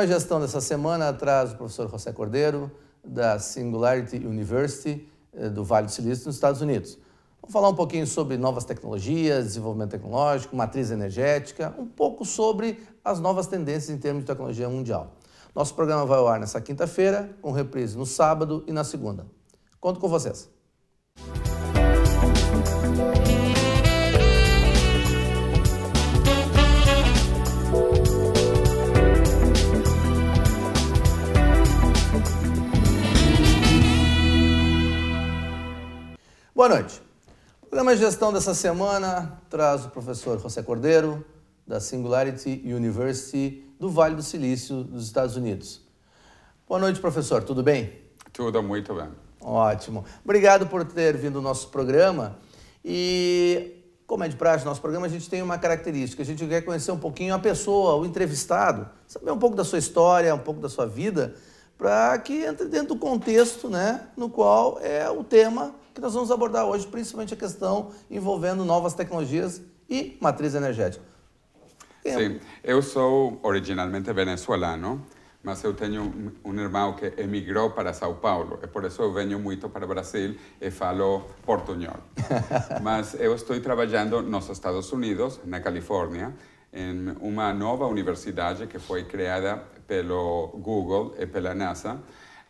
programa Gestão dessa semana traz o professor José Cordeiro, da Singularity University eh, do Vale do Silício, nos Estados Unidos. Vamos falar um pouquinho sobre novas tecnologias, desenvolvimento tecnológico, matriz energética, um pouco sobre as novas tendências em termos de tecnologia mundial. Nosso programa vai ao ar nessa quinta-feira, com reprise no sábado e na segunda. Conto com vocês. Boa noite. O programa de gestão dessa semana traz o professor José Cordeiro, da Singularity University do Vale do Silício, dos Estados Unidos. Boa noite, professor. Tudo bem? Tudo muito bem. Ótimo. Obrigado por ter vindo ao nosso programa. E, como é de praxe, nosso programa a gente tem uma característica. A gente quer conhecer um pouquinho a pessoa, o entrevistado, saber um pouco da sua história, um pouco da sua vida, para que entre dentro do contexto né, no qual é o tema que nós vamos abordar hoje, principalmente a questão envolvendo novas tecnologias e matriz energética. Sim, eu sou originalmente venezuelano, mas eu tenho um irmão que emigrou para São Paulo, e por isso eu venho muito para o Brasil e falo portunhol. mas eu estou trabalhando nos Estados Unidos, na Califórnia, em uma nova universidade que foi criada pelo Google e pela NASA,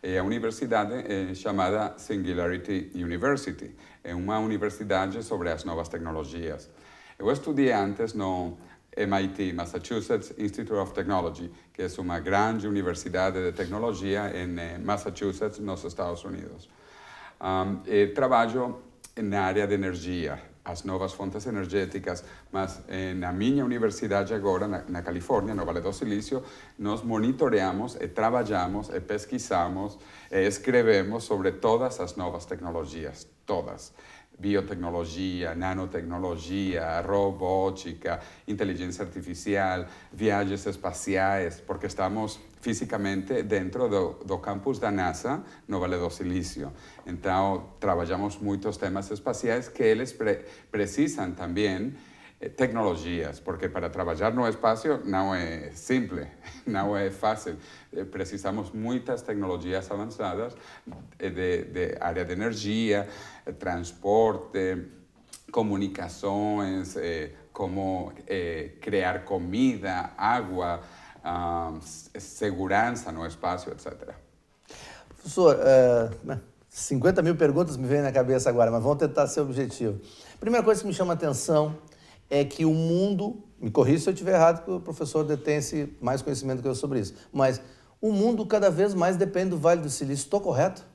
é a universidade é, chamada Singularity University. É uma universidade sobre as novas tecnologias. Eu estudei antes no MIT, Massachusetts Institute of Technology, que é uma grande universidade de tecnologia em eh, Massachusetts, nos Estados Unidos. Um, trabalho na área de energia las nuevas fuentes energéticas, mas en mi universidad, universidade agora, en en Califórnia, no Vale Silício, monitoreamos eh, trabajamos, eh, pesquisamos eh, escribimos sobre todas las nuevas tecnologías, todas biotecnología, nanotecnología, robótica, inteligencia artificial, viajes espaciales, porque estamos físicamente dentro do, campus da NASA no Vale do Silício. Então, trabajamos muchos temas espaciales que eles precisan también. Eh, tecnologias, porque para trabalhar no espaço não é simples, não é fácil. Eh, precisamos muitas tecnologias avançadas eh, de, de área de energia, transporte, comunicações, como criar comida, água, segurança no espaço, etc. Professor, uh, 50 né, mil perguntas me vêm na cabeça agora, mas vamos tentar ser objetivo. Primeira coisa que me chama a atenção é que o mundo, me corrija se eu estiver errado, porque o professor detém mais conhecimento que eu sobre isso, mas o mundo cada vez mais depende do Vale do Silício. Estou correto?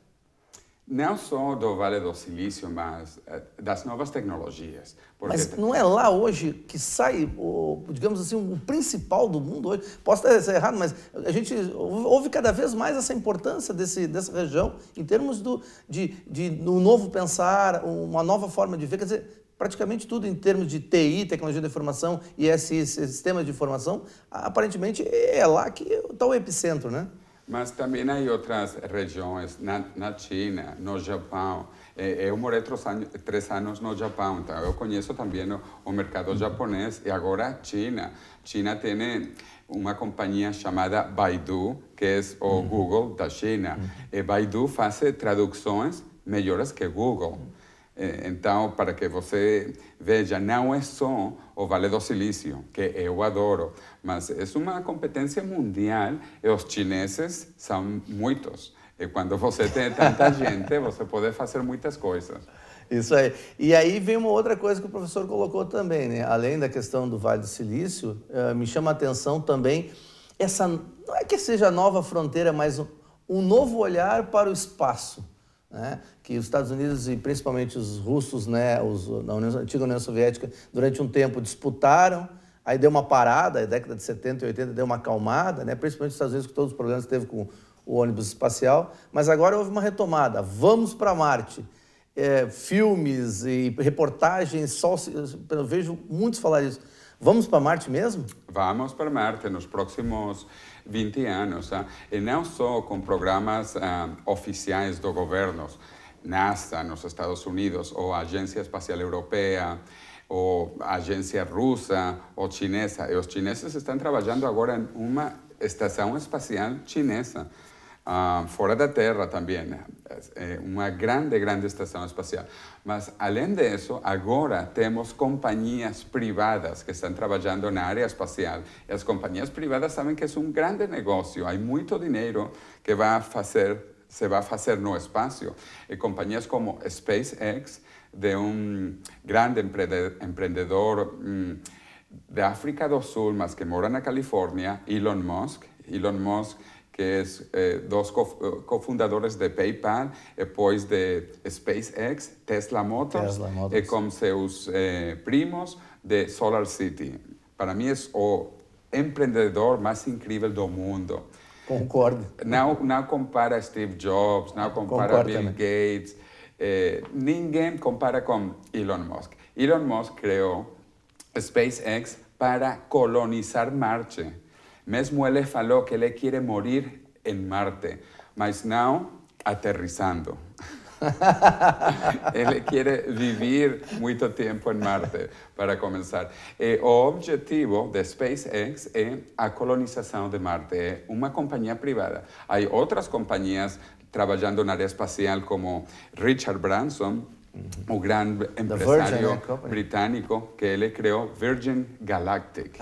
Não só do Vale do Silício, mas eh, das novas tecnologias. Mas não é lá hoje que sai, o, digamos assim, o principal do mundo hoje? Posso estar errado, mas a gente ouve cada vez mais essa importância desse, dessa região em termos do, de, de um novo pensar, uma nova forma de ver. Quer dizer, praticamente tudo em termos de TI, tecnologia da informação e esses sistemas de informação, aparentemente é lá que está o epicentro, né? Mas também há outras regiões, na, na China, no Japão. Eu é, é morei três anos no Japão, então eu conheço também o, o mercado japonês e agora China. China tem uma companhia chamada Baidu, que é o uhum. Google da China. Uhum. E Baidu faz traduções melhores que Google. Eh, então, para que você veja, não é só o Vale do Silício, que eu adoro, mas é uma competência mundial e os chineses são muitos. E quando você tem tanta gente, você pode fazer muitas coisas. Isso aí. E aí vem uma outra coisa que o professor colocou também, né? Além da questão do Vale do Silício, eh, me chama a atenção também essa, não é que seja nova fronteira, mas um novo olhar para o espaço né, que os Estados Unidos e principalmente os russos, né, os, na União, antiga União Soviética, durante um tempo disputaram, aí deu uma parada, a década de 70 e 80 deu uma acalmada, né, principalmente os Estados Unidos, com todos os problemas que teve com o ônibus espacial, mas agora houve uma retomada. Vamos para Marte. É, filmes e reportagens, só, eu vejo muitos falar isso. Vamos para Marte mesmo? Vamos para Marte nos próximos 20 anos. Ah. E não só com programas ah, oficiais do governo, NASA nos Estados Unidos, ou Agência Espacial Europeia, ou Agência Russa, ou Chinesa. E os chineses estão trabalhando agora em uma estação espacial chinesa. uh, de la Tierra también, eh, una grande, grande estación espacial. Mas, além de eso, ahora tenemos compañías privadas que trabajando en en área espacial. Las compañías privadas saben que es un grande negocio, hay mucho dinero que se va se a hacer no espacio. Y eh, compañías como SpaceX, de un grande emprendedor mm, de África del Sur, más que mora en California, Elon Musk. Elon Musk que es eh, dos eh, cofundadores de PayPal, después eh, de SpaceX, Tesla Motors, y con sus primos de Solar City. Para mí es el oh, emprendedor más increíble del mundo. Concordo. No compara Steve Jobs, no compara Bill Gates, eh, ninguém compara con Elon Musk. Elon Musk creó SpaceX para colonizar Marte. Mesmo ele falou que ele quiere morir en Marte, mas now aterrizando. Él quiere vivir mucho tiempo en em Marte, para comenzar. El objetivo de SpaceX es la colonización de Marte. Una uma companhia privada. Hay otras compañías trabajando en área espacial, como Richard Branson, un gran empresario británico que él creó Virgin Galactic.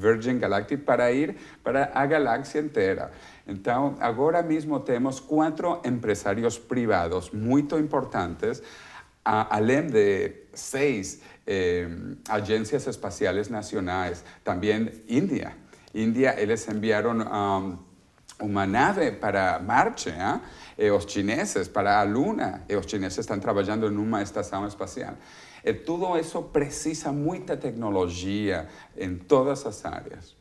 Virgin Galactic para ir para a galaxia entera. Entonces, ahora mismo tenemos cuatro empresarios privados muy importantes, a, de seis eh, agencias espaciales nacionales, también India. India, ellos enviaron... Um, uma nave para Marte, ¿ah? e eh, os chineses para a Luna, e eh, os chineses estão trabalhando numa estação espacial. E eh, tudo isso precisa muita tecnologia em todas as áreas.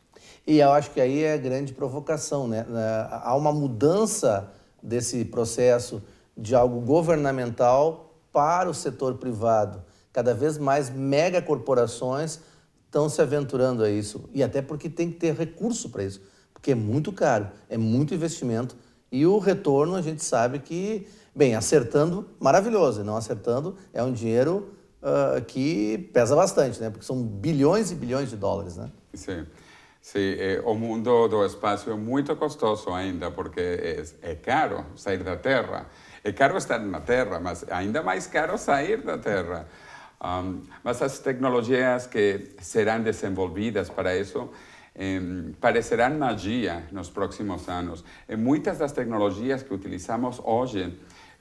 E eu acho que aí é a grande provocação, né? Há uma mudança desse processo de algo governamental para o setor privado. Cada vez mais megacorporações estão se aventurando a isso, e até porque tem que ter recurso para isso porque é muito caro, é muito investimento e o retorno a gente sabe que, bem, acertando, maravilhoso, e não acertando, é um dinheiro uh, que pesa bastante, né? Porque são bilhões e bilhões de dólares, né? Sim. Sim, é, o mundo do espaço é muito custoso ainda, porque é, é caro sair da Terra. É caro estar na Terra, mas ainda mais caro sair da Terra. Um, mas as tecnologias que serão desenvolvidas para isso Em, parecerán magia en los próximos años. Eh, muchas de las tecnologías que utilizamos hoy eh,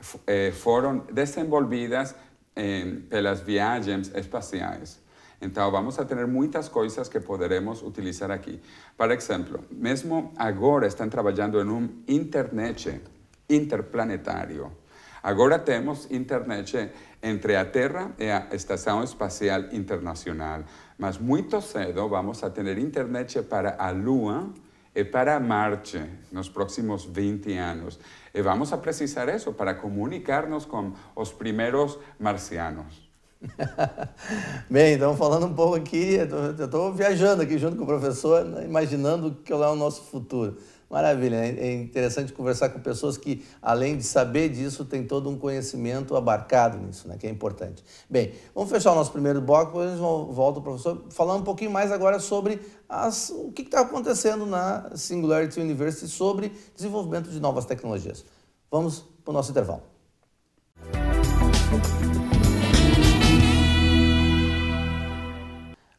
fueron eh, fueron desenvolvidas eh, las viajes espaciales. Entonces, vamos a tener muchas cosas que podremos utilizar aquí. Por ejemplo, mismo ahora están trabajando en un internet interplanetario. Ahora tenemos internet entre a Terra e a Estação Espacial Internacional. Mas muito cedo vamos a ter internet para a Lua e para Marte nos próximos 20 anos. E vamos a precisar isso para comunicarnos com os primeiros marcianos. Bem, então falando um pouco aqui, eu estou viajando aqui junto com o professor, né, imaginando o que é o nosso futuro. Maravilha, é, é interessante conversar com pessoas que, além de saber disso, tem todo um conhecimento abarcado nisso, né, que é importante. Bem, vamos fechar o nosso primeiro bloco, depois a gente volta ao professor, falando um pouquinho mais agora sobre as, o que está acontecendo na Singularity University sobre desenvolvimento de novas tecnologias. Vamos para o nosso intervalo.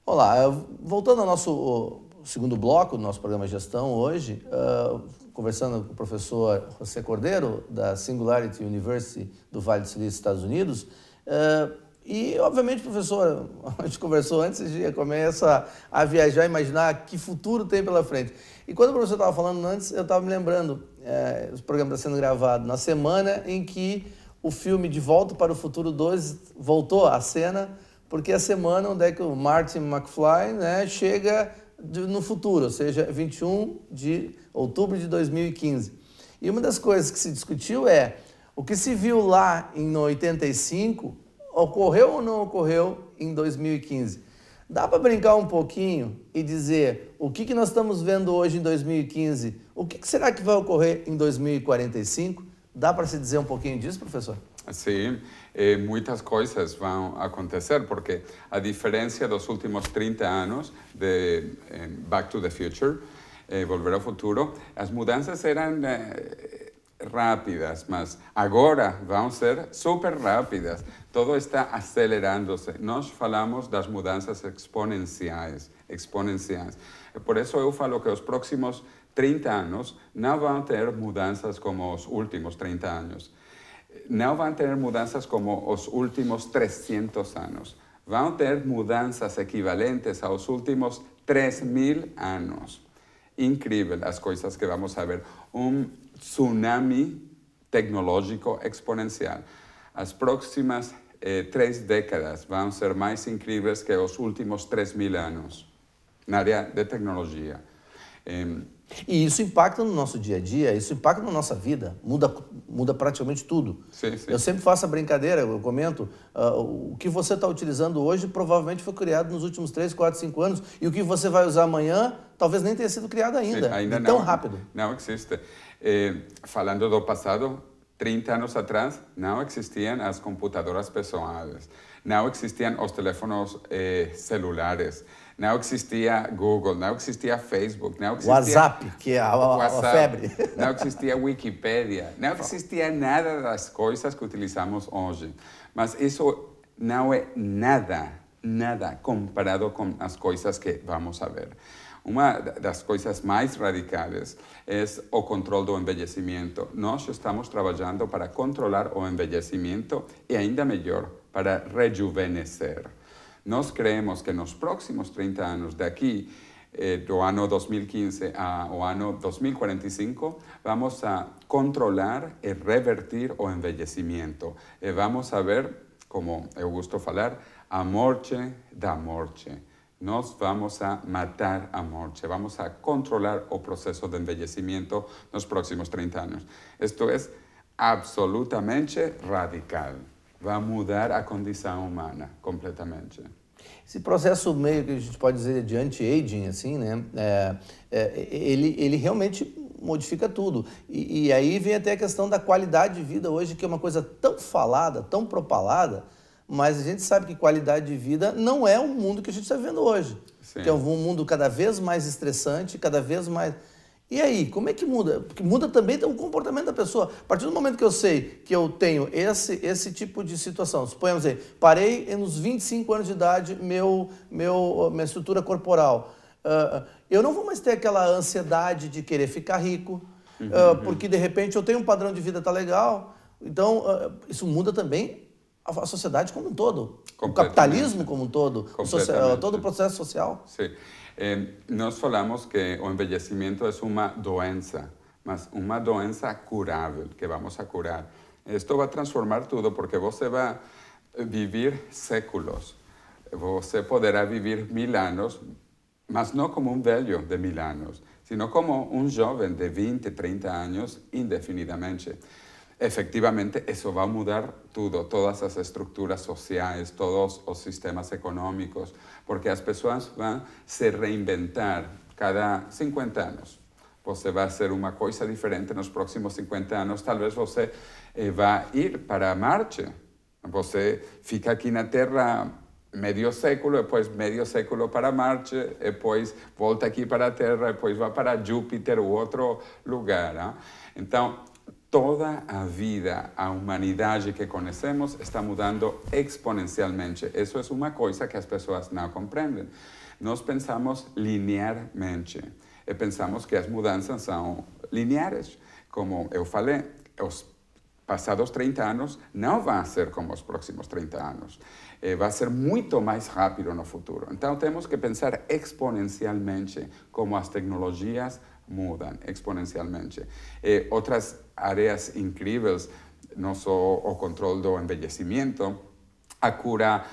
Olá, voltando ao nosso segundo bloco do nosso programa Gestão hoje, uh, conversando com o professor José Cordeiro, da Singularity University do Vale do Silício, Estados Unidos. Uh, e, obviamente, professor, a gente conversou antes de começa a viajar, imaginar que futuro tem pela frente. E quando o professor estava falando antes, eu estava me lembrando, é, eh, o programa está sendo gravado na semana em que o filme De Volta para o Futuro 2 voltou à cena, porque a semana onde é que o Martin McFly né, chega de, no futuro, ou seja, 21 de outubro de 2015. E uma das coisas que se discutiu é o que se viu lá em 85 ocorreu ou não ocorreu em 2015. Dá para brincar um pouquinho e dizer o que, que nós estamos vendo hoje em 2015, o que, que será que vai ocorrer em 2045? Dá para se dizer um pouquinho disso, professor? Sim, e eh, muitas coisas vão acontecer, porque a diferença dos últimos 30 anos de eh, Back to the Future, eh, Volver ao Futuro, as mudanças eram rápidas, mas agora vão ser super rápidas. Tudo está acelerando-se. Nós falamos das mudanças exponenciais, exponenciais. Por isso eu falo que os próximos 30 anos não vão ter mudanças como os últimos 30 anos. no van a tener mudanzas como los últimos 300 años. Van a tener mudanzas equivalentes a los últimos 3.000 años. Increíble las cosas que vamos a ver. Un tsunami tecnológico exponencial. Las próximas eh, tres décadas van a ser más increíbles que los últimos 3.000 años en área de tecnología. Em, E isso impacta no nosso dia a dia, isso impacta na nossa vida, muda, muda praticamente tudo. Sim, sim. Eu sempre faço a brincadeira, eu comento, uh, o que você está utilizando hoje provavelmente foi criado nos últimos 3, 4, 5 anos, e o que você vai usar amanhã talvez nem tenha sido criado ainda, sim, ainda tão não, rápido. Não existe. Eh, falando do passado, 30 anos atrás, não existiam as computadoras pessoais, não existiam os telefones eh, celulares, não existia Google, não existia Facebook, não existia... WhatsApp, que é a, WhatsApp, a febre. Não existia Wikipedia, não existia nada das coisas que utilizamos hoje. Mas isso não é nada, nada comparado com as coisas que vamos a ver. Uma das coisas mais radicais é o controle do envelhecimento. Nós estamos trabalhando para controlar o envelhecimento e, ainda melhor, para rejuvenescer. Nos creemos que en los próximos 30 años de aquí, eh, año 2015 a, o 2045, vamos a controlar y eh, revertir o envejecimiento. Eh, vamos a ver, como me gusto hablar, a morte da morche. Nos vamos a matar a vamos a controlar o proceso de en los próximos 30 años. Esto es absolutamente radical. vai mudar a condição humana completamente. Esse processo meio que a gente pode dizer de anti-aging, assim, né? É, é, ele, ele realmente modifica tudo. E, e, aí vem até a questão da qualidade de vida hoje, que é uma coisa tão falada, tão propalada, mas a gente sabe que qualidade de vida não é o mundo que a gente está vivendo hoje. Sim. Que é um mundo cada vez mais estressante, cada vez mais e aí, como é que muda? Porque muda também o comportamento da pessoa. A partir do momento que eu sei que eu tenho esse, esse tipo de situação, suponhamos aí, parei nos 25 anos de idade meu, meu, minha estrutura corporal. Uh, eu não vou mais ter aquela ansiedade de querer ficar rico, ah, uhum, uh, porque de repente eu tenho um padrão de vida tá legal. Então, uh, isso muda também a, sociedade como um todo, o capitalismo como um todo, todo o processo social. Sim. É, eh, nós falamos que o envelhecimento é uma doença, mas uma doença curável, que vamos a curar. Isto vai transformar tudo, porque você vai viver séculos. Você poderá viver mil anos, mas não como um velho de mil anos, sino como um jovem de 20, 30 anos indefinidamente. efectivamente eso va a mudar todo, todas las estructuras sociales, todos los sistemas económicos, porque las personas van a se reinventar cada 50 años. Pues se va a hacer una cosa diferente en los próximos 50 años. Tal vez usted eh, va a ir para Marte. Eh, usted fica en la Tierra medio século, después medio século para Marte, después vuelve aquí para la Tierra, después va para Júpiter u otro lugar. ¿ah? Entonces... toda a vida, a humanidade que conhecemos está mudando exponencialmente. Isso é uma coisa que as pessoas não compreendem. Nós pensamos linearmente e pensamos que as mudanças são lineares. Como eu falei, os passados 30 anos não vão ser como os próximos 30 anos. vai ser muito mais rápido no futuro. Então temos que pensar exponencialmente como as tecnologias mudan exponencialmente. Eh, otras áreas increíbles no son o control del envejecimiento, a cura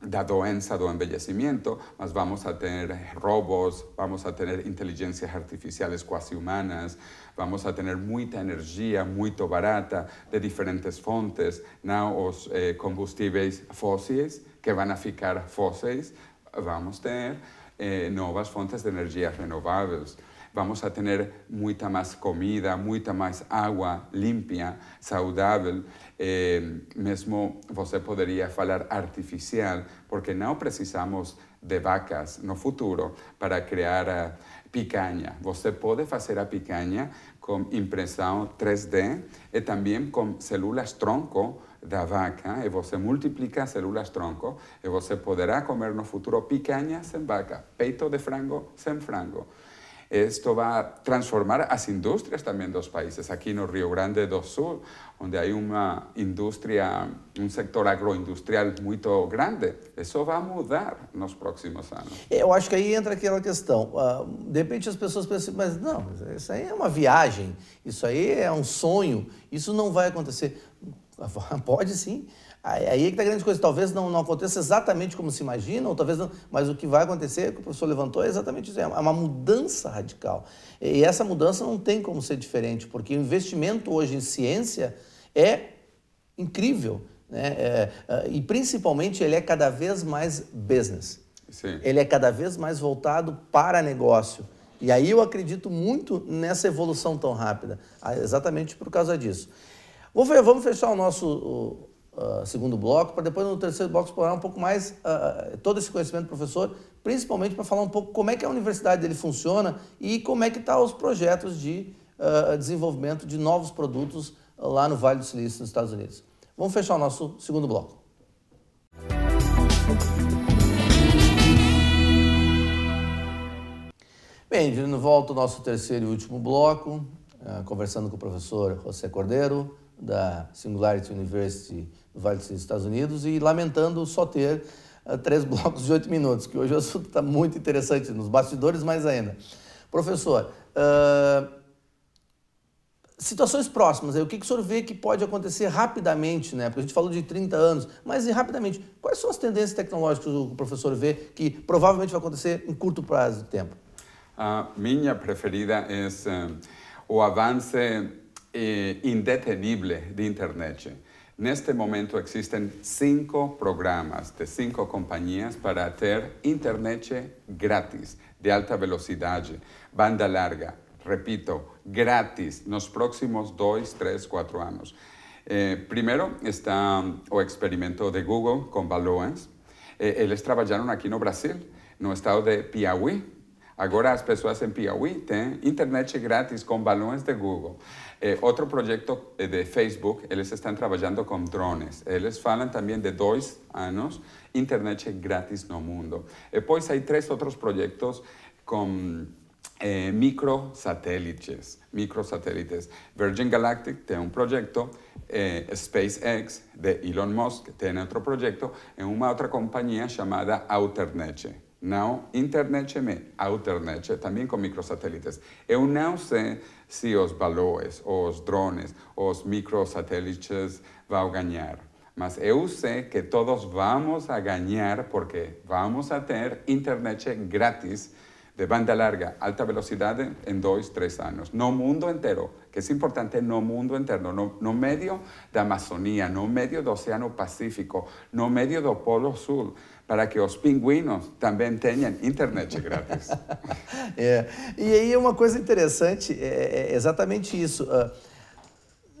de la doença do envelhecimento, mas vamos a tener robots, vamos a tener inteligencias artificiales cuasi humanas, vamos a tener mucha energía, muy barata de diferentes fuentes, no os eh, combustíveis que van a ficar fósiles, vamos a tener eh, nuevas fuentes de energías renovables vamos a tener mucha más comida, mucha más agua limpia, saludable, eh, mesmo você podría falar artificial, porque no precisamos de vacas no futuro para crear eh, picaña. picanha. Você puede hacer a picaña con 3D y también con células tronco de vaca y você multiplica células tronco y você podrá comer no futuro picañas sin vaca, peito de frango sin frango. Isto vai transformar as indústrias também dos países. Aqui no Rio Grande do Sul, onde há uma indústria, um setor agroindustrial muito grande, isso vai mudar nos próximos anos. Eu acho que aí entra aquela questão. Ah, de repente as pessoas pensam, mas não, isso aí é uma viagem, isso aí é um sonho, isso não vai acontecer. Pode sim. Aí é que tá a grande coisa. Talvez não, não aconteça exatamente como se imagina, ou talvez não, mas o que vai acontecer, que o professor levantou, é exatamente isso. É uma é mudança radical. E essa mudança não tem como ser diferente, porque o investimento hoje em ciência é incrível. Né? É, é, e principalmente ele é cada vez mais business. Sim. Ele é cada vez mais voltado para negócio. E aí eu acredito muito nessa evolução tão rápida, ah, exatamente por causa disso. Vamos fechar o nosso ah, segundo bloco, para depois no terceiro bloco explorar um pouco mais uh, todo esse conhecimento do professor, principalmente para falar um pouco como é que a universidade dele funciona e como é que estão tá os projetos de uh, desenvolvimento de novos produtos lá no Vale do Silício, nos Estados Unidos. Vamos fechar o nosso segundo bloco. Bem, de volta ao nosso terceiro e último bloco, conversando com o professor José Cordeiro, da Singularity University do Vale dos Estados Unidos e lamentando só ter uh, três blocos de oito minutos, que hoje o assunto está muito interessante, nos bastidores mais ainda. Professor, uh, situações próximas, aí, o que, que o senhor vê que pode acontecer rapidamente, né? Porque a gente falou de 30 anos, mas e rapidamente, quais são as tendências tecnológicas que o professor vê que provavelmente vai acontecer em curto prazo de tempo? A minha preferida é eh, o avanço Eh, indetenible de Internet. En este momento existen cinco programas de cinco compañías para hacer Internet gratis, de alta velocidad, banda larga, repito, gratis, en los próximos dos, tres, cuatro años. Eh, primero está o experimento de Google con Baloans. Ellos eh, trabajaron aquí en no Brasil, no estado de Piauí, Agora las personas en Piauí tienen internet gratis con balones de Google. Eh, otro proyecto eh, de Facebook, ellos están trabajando con drones. Ellos hablan también de dois anos, internet gratis no mundo. Eh, pues hay tres otros proyectos con eh, microsatélites. Virgin Galactic tiene un proyecto. SpaceX de Elon Musk tiene otro proyecto en una otra compañía llamada Outernetche. No, internet me outernet, también con microsatélites. Yo no sé si os balones, os drones, os microsatélites a ganar. Mas yo sé que todos vamos a ganar porque vamos a tener internet gratis de banda larga, alta velocidad en dos tres años. No mundo entero, que es importante no mundo entero, no, no medio Amazonía, no medio de Océano Pacífico, no medio do Polo Sur. para que os pinguinos também tenham internet grátis. é. E aí é uma coisa interessante é, é, é exatamente isso. Ah,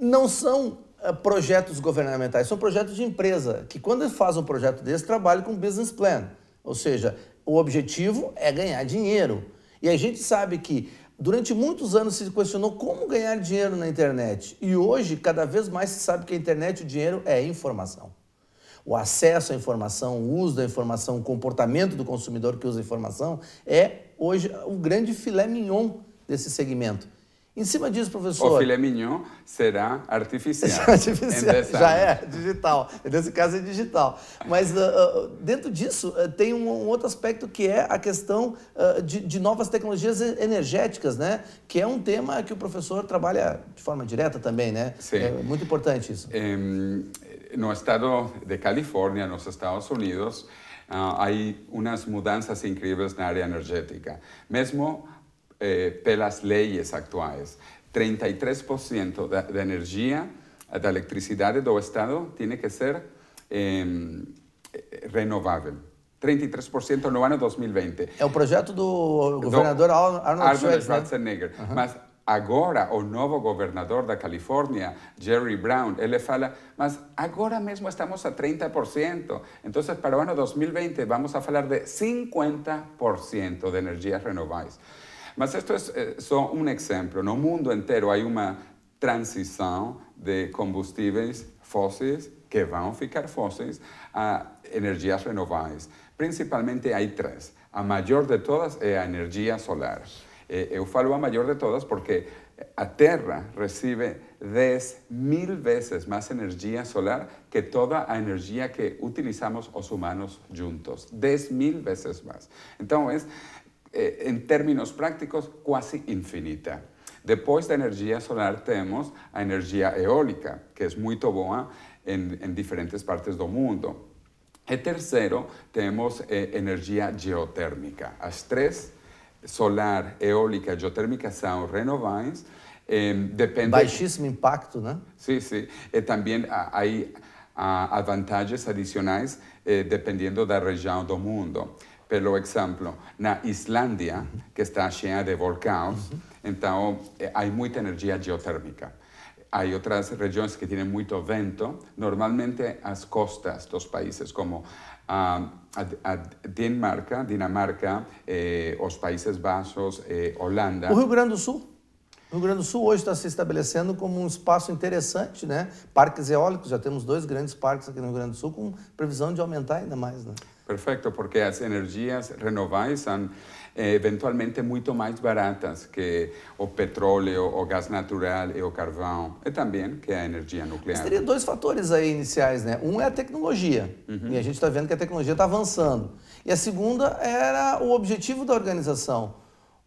não são ah, projetos governamentais, são projetos de empresa, que quando faz um projeto desse, trabalha com business plan. Ou seja, o objetivo é ganhar dinheiro. E a gente sabe que durante muitos anos se questionou como ganhar dinheiro na internet. E hoje, cada vez mais se sabe que a internet, o dinheiro é informação o acesso à informação, o uso da informação, o comportamento do consumidor que usa a informação, é hoje o grande filé mignon desse segmento. Em cima disso, professor. O filé mignon será artificial. artificial já é, é, é digital. Nesse caso é digital. Mas uh, dentro disso, uh, tem um, um, outro aspecto que é a questão uh, de, de, novas tecnologias energéticas, né? Que é um tema que o professor trabalha de forma direta também, né? Sim. É muito importante isso. É, en estado de California, en los Estados Unidos, ah, hay unas mudanzas increíbles en área energética. Mesmo eh, pelas leyes actuales, 33% de energía, de electricidad eletricidade do Estado, tiene que ser em, eh, renovable, renovável. 33% no ano 2020. Es o projeto do governador Arnold, Schwarzenegger. Ahora, el nuevo gobernador de California, Jerry Brown, le fala, mas ahora mismo estamos a 30%. Entonces, para el año 2020, vamos a hablar de 50% de energías renovables". Mas es é eh, un ejemplo. En No mundo entero hay una transición de combustibles fósiles, que van a ficar fósiles, a energías renovables. Principalmente hay tres. A mayor de todas es la energía solar eh, mayor de todas porque a Tierra recibe 10.000 mil veces más energía solar que toda la energía que utilizamos los humanos juntos. 10 mil veces más. Entonces, eh, en términos prácticos, casi infinita. Después de energía solar tenemos la energía eólica, que es muy boa en diferentes partes del mundo. Y tercero, tenemos eh, energía geotérmica. As solar, eólica, geotérmica são renováveis. Eh, depende... Baixíssimo impacto, né? Sim, sim. E eh, também há, há vantagens adicionais eh, dependendo da região do mundo. Pelo exemplo, na Islândia, que está cheia de vulcões, uhum. então há muita energia geotérmica. Há outras regiões que têm muito vento. Normalmente, as costas dos países, como a, ah, a, a Dinamarca, Dinamarca eh, os Países Baixos, eh, Holanda. O Rio Grande do Sul? O Rio Grande do Sul hoje está se estabelecendo como um espaço interessante, né? Parques eólicos, já temos dois grandes parques aqui no Rio Grande do Sul, com previsão de aumentar ainda mais, né? Perfeito, porque as energias renováveis são eh, eventualmente muito mais baratas que o petróleo, o gás natural e o carvão, e também que a energia nuclear. Mas teria dois fatores aí iniciais, né? Um é a tecnologia, uhum. e a gente está vendo que a tecnologia está avançando. E a segunda era o objetivo da organização.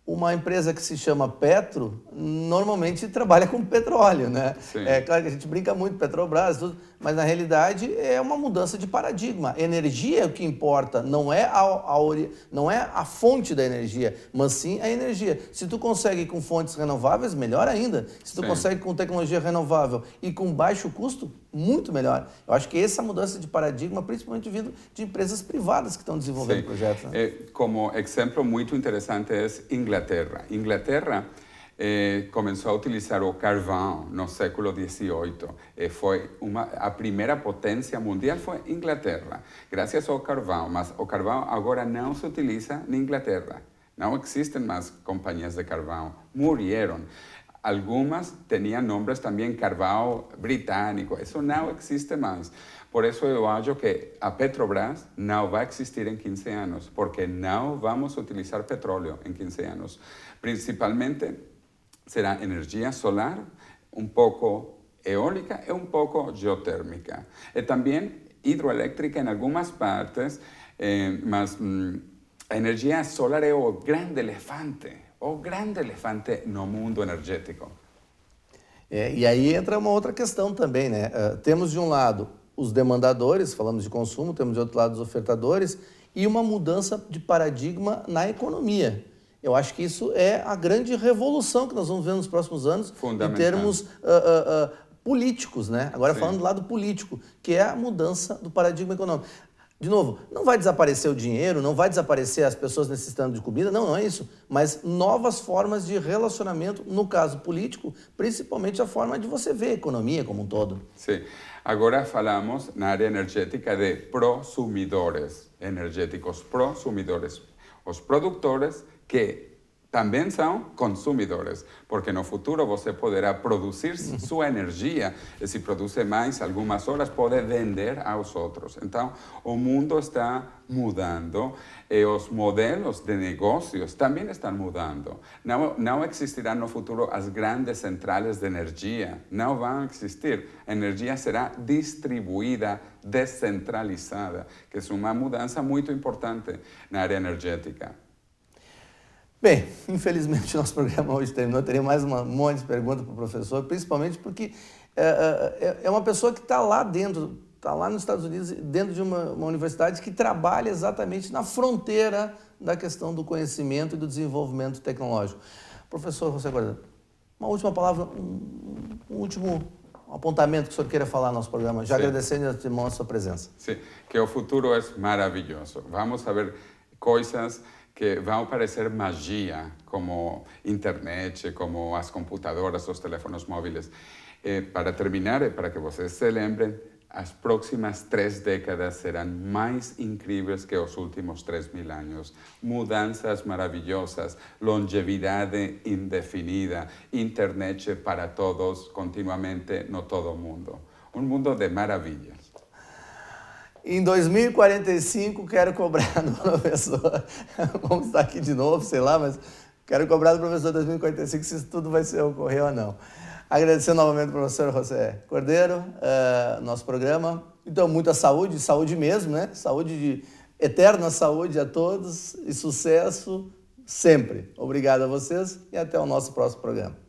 Uma empresa que se chama Petro normalmente trabalha com petróleo, né? Sim. É claro que a gente brinca muito, Petrobras, tudo mas na realidade é uma mudança de paradigma. Energia é o que importa, não é a, a, não é a fonte da energia, mas sim a energia. Se tu consegue com fontes renováveis, melhor ainda. Se tu sim. consegue com tecnologia renovável e com baixo custo, muito melhor. Eu acho que essa mudança de paradigma, principalmente vindo de empresas privadas que estão desenvolvendo sim. projetos. Né? É, como exemplo muito interessante é Inglaterra. Inglaterra Eh, comenzó a utilizar o en no século XVIII. La eh, primera potencia a mundial fue Inglaterra, gracias al carbón. mas o carbón ahora no se utiliza en Inglaterra. No existen más compañías de carbón, murieron, algunas tenían nombres también carbón británico. Eso no existe más. Por eso yo acho que a Petrobras no va a existir en 15 años. porque no vamos a utilizar petróleo en 15 años. Principalmente será energia solar, um pouco eólica e um pouco geotérmica. E também hidroelétrica em algumas partes, eh, mas a mm, energia solar é o grande elefante, o grande elefante no mundo energético. É, e aí entra uma outra questão também, né? Uh, temos de um lado os demandadores, falamos de consumo, temos de outro lado os ofertadores, e uma mudança de paradigma na economia. Eu acho que isso é a grande revolução que nós vamos ver nos próximos anos em termos uh, uh, uh, políticos, né? Agora Sim. falando do lado político, que é a mudança do paradigma econômico. De novo, não vai desaparecer o dinheiro, não vai desaparecer as pessoas necessitando de comida, não, não é isso. Mas novas formas de relacionamento, no caso político, principalmente a forma de você ver a economia como um todo. Sim. Agora falamos na área energética de prosumidores energéticos, prosumidores, os produtores que também são consumidores, porque no futuro você poderá produzir sua energia, e se produz mais algumas horas, pode vender aos outros. Então, o mundo está mudando e eh, os modelos de negócios também estão mudando. Não, não existirão no futuro as grandes centrais de energia, não vão existir. A energia será distribuída, descentralizada, que é uma mudança muito importante na área energética. Bem, infelizmente nosso programa hoje terminou. Eu teria mais um monte de perguntas para o professor, principalmente porque é, é, é, é uma pessoa que está lá dentro, está lá nos Estados Unidos, dentro de uma, uma, universidade que trabalha exatamente na fronteira da questão do conhecimento e do desenvolvimento tecnológico. Professor José Guarda, uma última palavra, um, um, último apontamento que o senhor queira falar no nosso programa, já Sim. agradecendo a sua presença. Sim, que o futuro é maravilhoso. Vamos a ver coisas que va a aparecer magia, como internet, como las computadoras, los teléfonos móviles. Eh, para terminar, eh, para que ustedes se lembren, las próximas tres décadas serán más increíbles que los últimos tres mil años mudanzas maravillosas longevidad indefinida, internet para todos, continuamente no todo mundo. Un mundo de maravillas. em 2045 quero cobrar do professor, vamos estar aqui de novo, sei lá, mas quero cobrar do professor 2045 se isso tudo vai ser, ocorrer ou não. Agradecer novamente ao professor José Cordeiro, uh, nosso programa. Então, muita saúde, saúde mesmo, né? Saúde, de, eterna saúde a todos e sucesso sempre. Obrigado a vocês e até o nosso próximo programa.